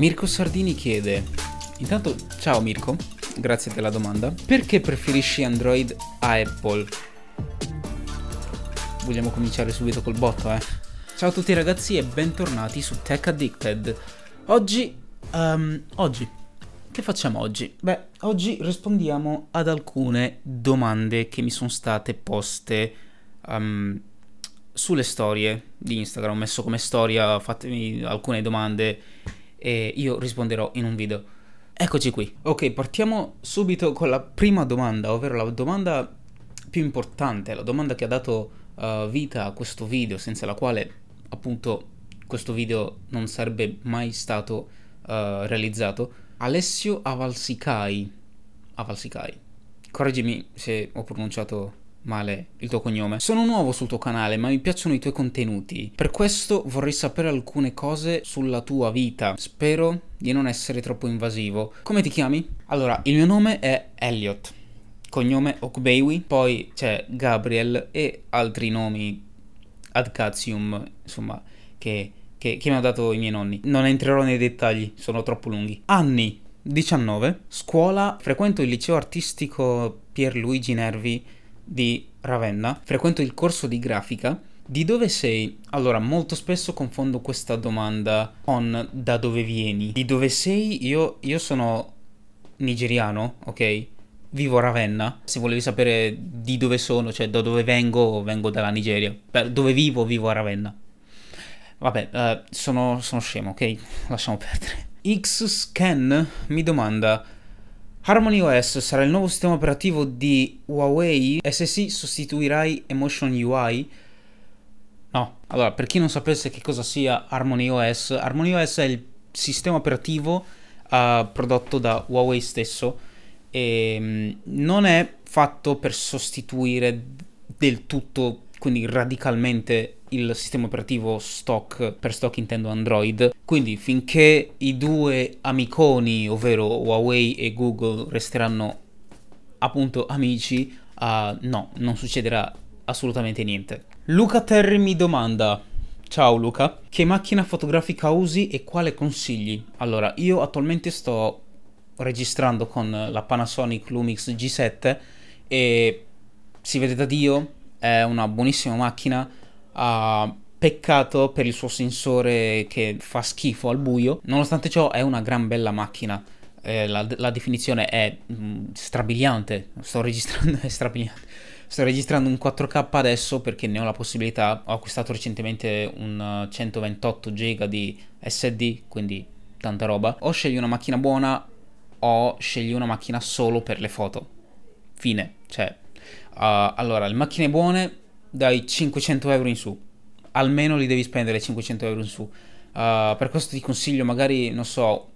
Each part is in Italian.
Mirko Sardini chiede, intanto ciao Mirko, grazie della domanda, perché preferisci Android a Apple? Vogliamo cominciare subito col botto, eh? Ciao a tutti ragazzi e bentornati su Tech Addicted. Oggi, um, oggi, che facciamo oggi? Beh, oggi rispondiamo ad alcune domande che mi sono state poste um, sulle storie di Instagram. Ho messo come storia, fatemi alcune domande e io risponderò in un video. Eccoci qui. Ok, partiamo subito con la prima domanda, ovvero la domanda più importante, la domanda che ha dato uh, vita a questo video, senza la quale appunto questo video non sarebbe mai stato uh, realizzato. Alessio Avalsicai. Avalsicai. Correggimi se ho pronunciato male il tuo cognome. Sono nuovo sul tuo canale, ma mi piacciono i tuoi contenuti. Per questo vorrei sapere alcune cose sulla tua vita. Spero di non essere troppo invasivo. Come ti chiami? Allora, il mio nome è Elliot. Cognome Okbewi, poi c'è Gabriel e altri nomi ad cazzium, insomma, che, che, che mi hanno dato i miei nonni. Non entrerò nei dettagli, sono troppo lunghi. Anni, 19, scuola, frequento il liceo artistico Pierluigi Nervi di Ravenna, frequento il corso di grafica. Di dove sei? Allora, molto spesso confondo questa domanda con da dove vieni. Di dove sei? Io, io sono nigeriano, ok? Vivo a Ravenna. Se volevi sapere di dove sono, cioè da dove vengo, vengo dalla Nigeria. Per dove vivo, vivo a Ravenna. Vabbè, eh, sono, sono scemo, ok? Lasciamo perdere. Xscan mi domanda Harmony OS sarà il nuovo sistema operativo di Huawei e se sì sostituirai Emotion UI? No, allora per chi non sapesse che cosa sia Harmony OS, Harmony OS è il sistema operativo uh, prodotto da Huawei stesso e mm, non è fatto per sostituire del tutto, quindi radicalmente il sistema operativo stock, per stock intendo Android, quindi finché i due amiconi, ovvero Huawei e Google, resteranno appunto amici, uh, no, non succederà assolutamente niente. Luca Terry mi domanda, Ciao Luca, che macchina fotografica usi e quale consigli? Allora, io attualmente sto registrando con la Panasonic Lumix G7 e si vede da Dio, è una buonissima macchina, Uh, peccato per il suo sensore che fa schifo al buio. Nonostante ciò è una gran bella macchina. Eh, la, la, definizione è mh, mm, strabiliante. Sto registrando, è strabiliante. Sto registrando un 4K adesso perché ne ho la possibilità. Ho acquistato recentemente un 128 GB di SD, quindi tanta roba. O scegli una macchina buona o scegli una macchina solo per le foto. Fine. Cioè, uh, allora, le macchine buone dai 500 euro in su. Almeno li devi spendere 500 euro in su. Uh, per questo ti consiglio magari, non so,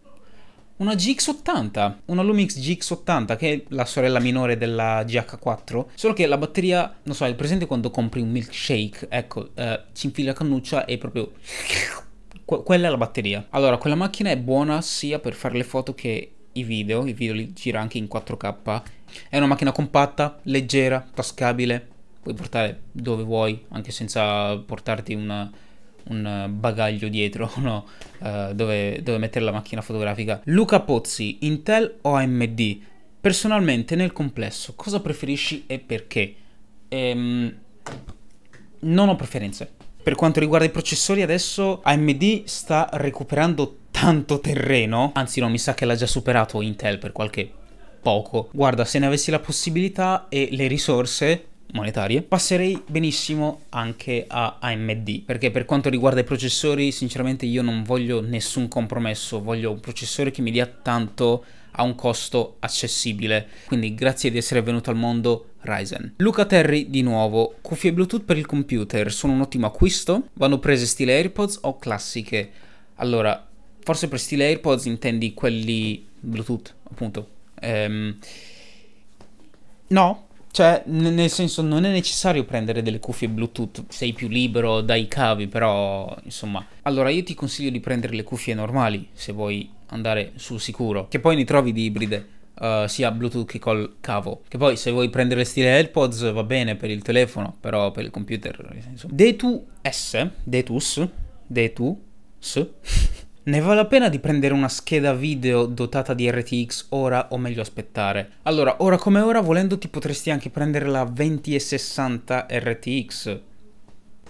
una GX80, una Lumix GX80 che è la sorella minore della GH4, solo che la batteria, non so, è presente quando compri un milkshake, ecco, eh, ci infili la cannuccia e proprio... Que quella è la batteria. Allora, quella macchina è buona sia per fare le foto che i video, i video li gira anche in 4K. È una macchina compatta, leggera, tascabile, puoi portare dove vuoi, anche senza portarti una, un bagaglio dietro, no? uh, dove, dove mettere la macchina fotografica. Luca Pozzi, Intel o AMD? Personalmente nel complesso cosa preferisci e perché? Ehm, non ho preferenze. Per quanto riguarda i processori adesso AMD sta recuperando tanto terreno, anzi no, mi sa che l'ha già superato Intel per qualche poco. Guarda, se ne avessi la possibilità e le risorse, monetarie, passerei benissimo anche a AMD, perché per quanto riguarda i processori, sinceramente io non voglio nessun compromesso, voglio un processore che mi dia tanto a un costo accessibile. Quindi grazie di essere venuto al mondo Ryzen. Luca Terry di nuovo, cuffie Bluetooth per il computer sono un ottimo acquisto, vanno prese stile AirPods o classiche? Allora, forse per stile AirPods intendi quelli Bluetooth, appunto. Ehm... No, cioè, nel senso, non è necessario prendere delle cuffie Bluetooth, sei più libero dai cavi, però, insomma... Allora, io ti consiglio di prendere le cuffie normali, se vuoi andare sul sicuro, che poi ne trovi di ibride. Uh, sia Bluetooth che col cavo. Che poi se vuoi prendere stile AirPods va bene per il telefono, però per il computer. Detu S, Detus, Detus, ne vale la pena di prendere una scheda video dotata di RTX ora o meglio aspettare? Allora, ora come ora volendo ti potresti anche prendere la 2060 RTX.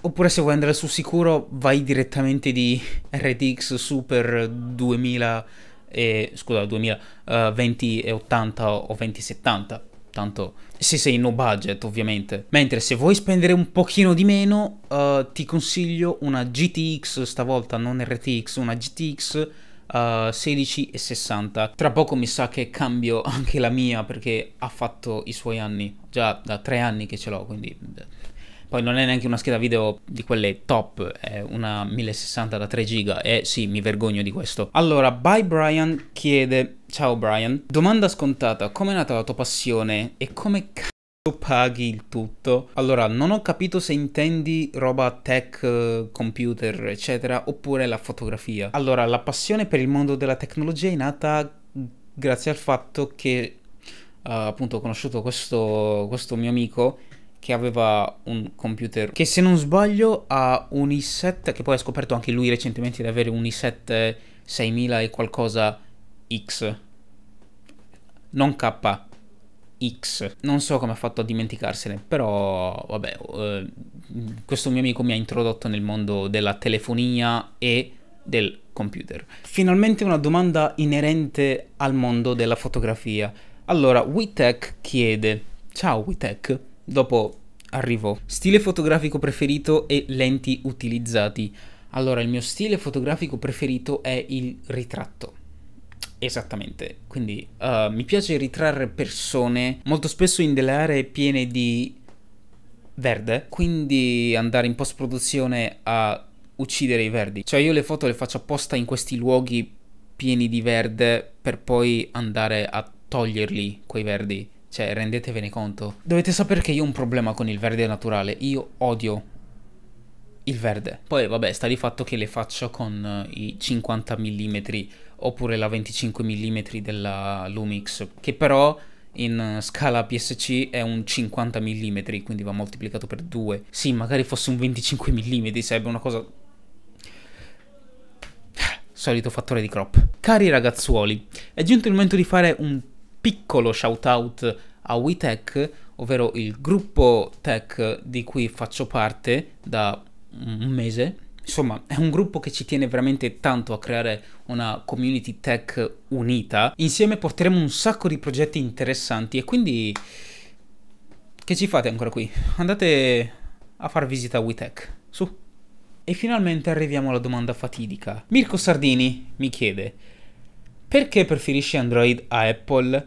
Oppure se vuoi andare sul sicuro vai direttamente di RTX Super 2000 e, scusa, 2000, uh, 2080 o 2070 tanto se sei no budget ovviamente. Mentre se vuoi spendere un pochino di meno uh, ti consiglio una GTX, stavolta non RTX, una GTX Uh, 16 e 60. Tra poco mi sa che cambio anche la mia perché ha fatto i suoi anni, già da tre anni che ce l'ho, quindi... Eh, poi non è neanche una scheda video di quelle top, è una 1060 da 3 giga e sì, mi vergogno di questo. Allora, Bye Brian chiede Ciao Brian, domanda scontata, come è nata la tua passione e come c***o paghi il tutto? Allora, non ho capito se intendi roba tech, computer, eccetera, oppure la fotografia. Allora, la passione per il mondo della tecnologia è nata grazie al fatto che uh, appunto ho conosciuto questo, questo mio amico che aveva un computer che se non sbaglio ha un i7 che poi ha scoperto anche lui recentemente di avere un i7 6000 e qualcosa X non KX. Non so come ha fatto a dimenticarsene, però vabbè, eh, questo mio amico mi ha introdotto nel mondo della telefonia e del computer. Finalmente una domanda inerente al mondo della fotografia. Allora, Witech chiede: Ciao Witech, dopo arrivo. Stile fotografico preferito e lenti utilizzati. Allora, il mio stile fotografico preferito è il ritratto Esattamente, quindi uh, mi piace ritrarre persone molto spesso in delle aree piene di verde, quindi andare in post produzione a uccidere i verdi. Cioè io le foto le faccio apposta in questi luoghi pieni di verde per poi andare a toglierli quei verdi. Cioè, rendetevene conto. Dovete sapere che io ho un problema con il verde naturale. Io odio il verde. Poi, vabbè, sta di fatto che le faccio con uh, i 50 mm oppure la 25 mm della Lumix, che però in eh, scala PSC è un 50 mm, quindi va moltiplicato per 2. Sì, magari fosse un 25 mm, sarebbe una cosa... Solito fattore di crop. Cari ragazzuoli, è giunto il momento di fare un piccolo shout out a WeTech, ovvero il gruppo tech di cui faccio parte da un mese Insomma, è un gruppo che ci tiene veramente tanto a creare una community tech unita. Insieme porteremo un sacco di progetti interessanti e quindi... Che ci fate ancora qui? Andate a far visita a WeTech. Su. E finalmente arriviamo alla domanda fatidica. Mirko Sardini mi chiede: Perché preferisci Android a Apple?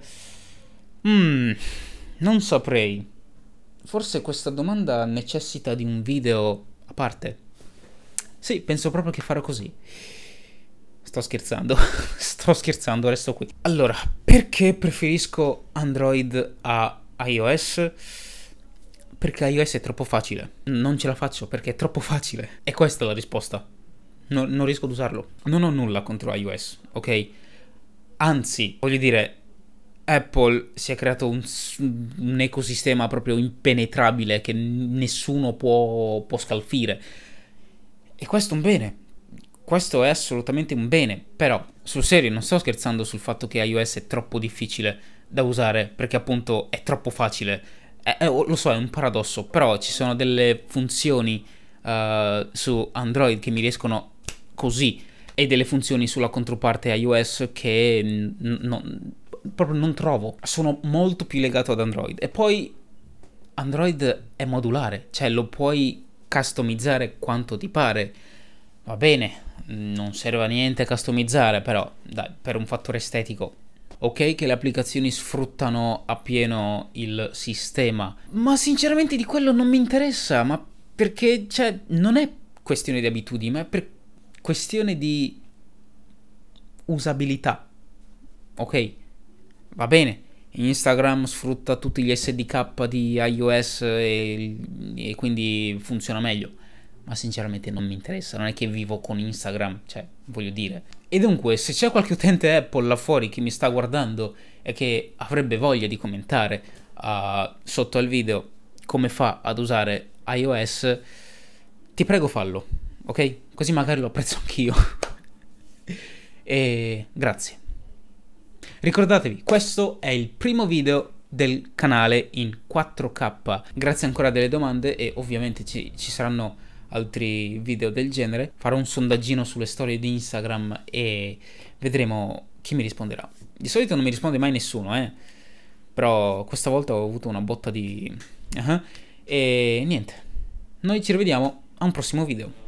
Mmm, non saprei. Forse questa domanda necessita di un video a parte. Sì, penso proprio che farò così. Sto scherzando, sto scherzando, resto qui. Allora, perché preferisco Android a iOS? Perché iOS è troppo facile. Non ce la faccio perché è troppo facile. E questa è la risposta. No, non riesco ad usarlo. Non ho nulla contro iOS, ok? Anzi, voglio dire, Apple si è creato un, un ecosistema proprio impenetrabile che nessuno può, può scalfire e questo è un bene. Questo è assolutamente un bene. Però, sul serio, non sto scherzando sul fatto che iOS è troppo difficile da usare, perché appunto è troppo facile. È, eh, è, eh, oh, lo so, è un paradosso, però ci sono delle funzioni uh, su Android che mi riescono così e delle funzioni sulla controparte iOS che n- non, proprio non trovo. Sono molto più legato ad Android. E poi Android è modulare, cioè lo puoi customizzare quanto ti pare. Va bene, non serve a niente customizzare, però dai, per un fattore estetico. Ok che le applicazioni sfruttano appieno il sistema, ma sinceramente di quello non mi interessa, ma perché, cioè, non è questione di abitudini, ma è per questione di usabilità. Ok? Va bene, Instagram sfrutta tutti gli SDK di iOS e, e, quindi funziona meglio. Ma sinceramente non mi interessa, non è che vivo con Instagram, cioè, voglio dire. E dunque, se c'è qualche utente Apple là fuori che mi sta guardando e che avrebbe voglia di commentare uh, sotto al video come fa ad usare iOS, ti prego fallo, ok? Così magari lo apprezzo anch'io. e grazie. Ricordatevi, questo è il primo video del canale in 4K. Grazie ancora delle domande e ovviamente ci, ci saranno altri video del genere. Farò un sondaggino sulle storie di Instagram e vedremo chi mi risponderà. Di solito non mi risponde mai nessuno, eh. Però questa volta ho avuto una botta di... Uh eh, -huh. Eh. E niente. Noi ci rivediamo a un prossimo video.